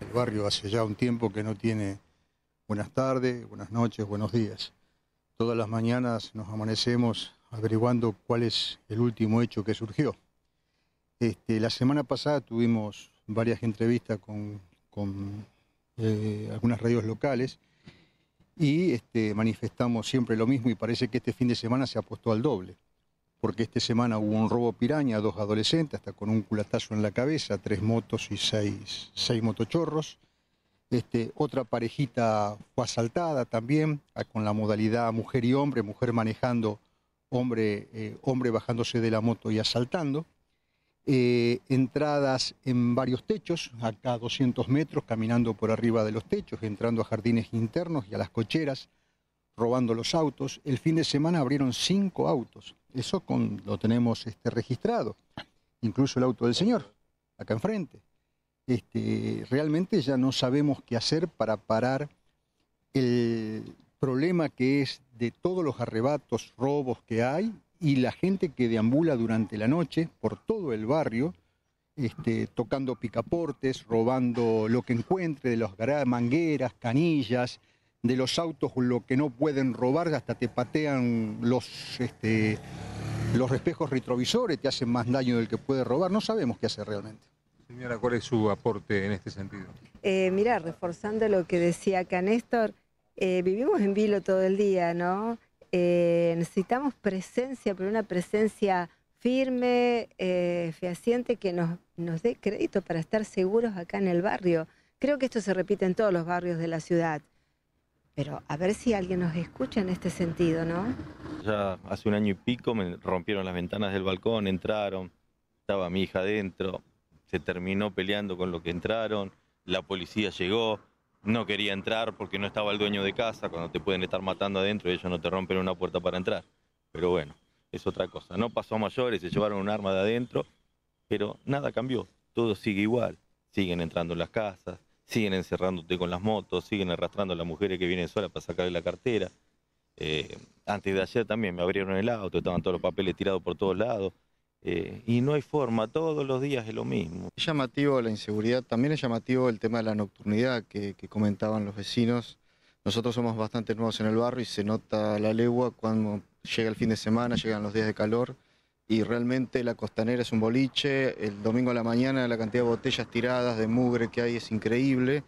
El barrio hace ya un tiempo que no tiene buenas tardes, buenas noches, buenos días. Todas las mañanas nos amanecemos averiguando cuál es el último hecho que surgió. Este, la semana pasada tuvimos varias entrevistas con, eh, algunas radios locales y este, manifestamos siempre lo mismo y parece que este fin de semana se apostó al doble porque esta semana hubo un robo piraña a dos adolescentes, hasta con un culatazo en la cabeza, tres motos y seis, motochorros. Este, otra parejita fue asaltada también, ah, con la modalidad mujer y hombre, mujer manejando, hombre, eh, hombre bajándose de la moto y asaltando. Eh, entradas en varios techos, acá 200 metros, caminando por arriba de los techos, entrando a jardines internos y a las cocheras robando los autos. El fin de semana abrieron cinco autos. Eso con, lo tenemos este, registrado. Incluso el auto del señor, acá enfrente. Este, realmente ya no sabemos qué hacer para parar el problema que es de todos los arrebatos, robos que hay y la gente que deambula durante la noche por todo el barrio, este, tocando picaportes, robando lo que encuentre de las mangueras, canillas, de los autos lo que no pueden robar, hasta te patean los, este, los espejos retrovisores, te hacen más daño del que puede robar, no sabemos qué hace realmente. Señora, ¿cuál es su aporte en este sentido? Eh, mirá, reforzando lo que decía acá Néstor, eh, vivimos en vilo todo el día, ¿no? Eh, necesitamos presencia, pero una presencia firme, fehaciente, que nos, nos dé crédito para estar seguros acá en el barrio. Creo que esto se repite en todos los barrios de la ciudad. Pero a ver si alguien nos escucha en este sentido, ¿no? Ya hace un año y pico me rompieron las ventanas del balcón, entraron, estaba mi hija adentro, se terminó peleando con lo que entraron, la policía llegó, no quería entrar porque no estaba el dueño de casa, cuando te pueden estar matando adentro y ellos no te rompen una puerta para entrar. Pero bueno, es otra cosa. No pasó a mayores, se llevaron un arma de adentro, pero nada cambió, todo sigue igual. Siguen entrando en las casas, siguen encerrándote con las motos, siguen arrastrando a las mujeres que vienen solas para sacarle la cartera. Eh, antes de ayer también me abrieron el auto, estaban todos los papeles tirados por todos lados. Eh, y no hay forma, todos los días es lo mismo. Es llamativo la inseguridad, también es llamativo el tema de la nocturnidad que, que comentaban los vecinos. Nosotros somos bastante nuevos en el barrio y se nota la legua cuando llega el fin de semana, llegan los días de calor y realmente la costanera es un boliche, el domingo a la mañana la cantidad de botellas tiradas, de mugre que hay es increíble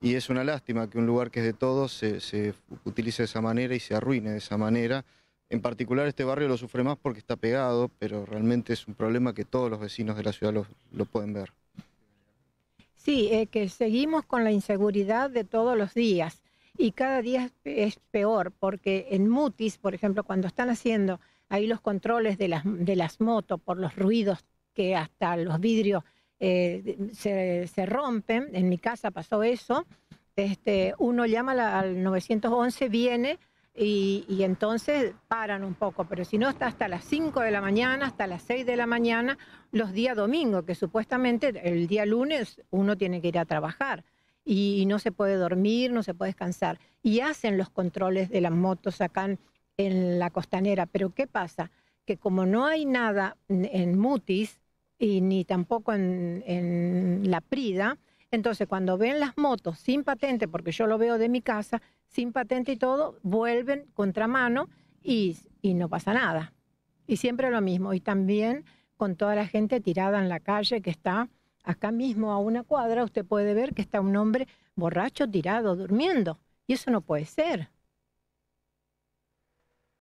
y es una lástima que un lugar que es de todos se, se utilice de esa manera y se arruine de esa manera. En particular este barrio lo sufre más porque está pegado, pero realmente es un problema que todos los vecinos de la ciudad lo, pueden ver. Sí, eh, que seguimos con la inseguridad de todos los días y cada día es peor porque en Mutis, por ejemplo, cuando están haciendo ahí los controles de las, de las motos por los ruidos que hasta los vidrios eh, se, rompen, en mi casa pasó eso, este, uno llama al 911, viene y, entonces paran un poco, pero si no está hasta las 5 de la mañana, hasta las 6 de la mañana, los días domingo, que supuestamente el día lunes uno tiene que ir a trabajar y, y no se puede dormir, no se puede descansar. Y hacen los controles de las motos, sacan en la costanera. Pero ¿qué pasa? Que como no hay nada en Mutis y ni tampoco en, La Prida, entonces cuando ven las motos sin patente, porque yo lo veo de mi casa, sin patente y todo, vuelven contramano y, y no pasa nada. Y siempre lo mismo. Y también con toda la gente tirada en la calle que está acá mismo a una cuadra, usted puede ver que está un hombre borracho tirado, durmiendo. Y eso no puede ser.